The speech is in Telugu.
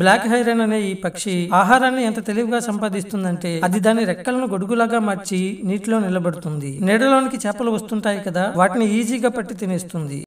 బ్లాక్ హైరన్ అనే ఈ పక్షి ఆహారాన్ని ఎంత తెలివిగా సంపాదిస్తుందంటే అది దాని రెక్కలను గొడుగులాగా మార్చి నీటిలో నిలబడుతుంది నీడలోనికి చేపలు వస్తుంటాయి కదా వాటిని ఈజీగా పట్టి తినేస్తుంది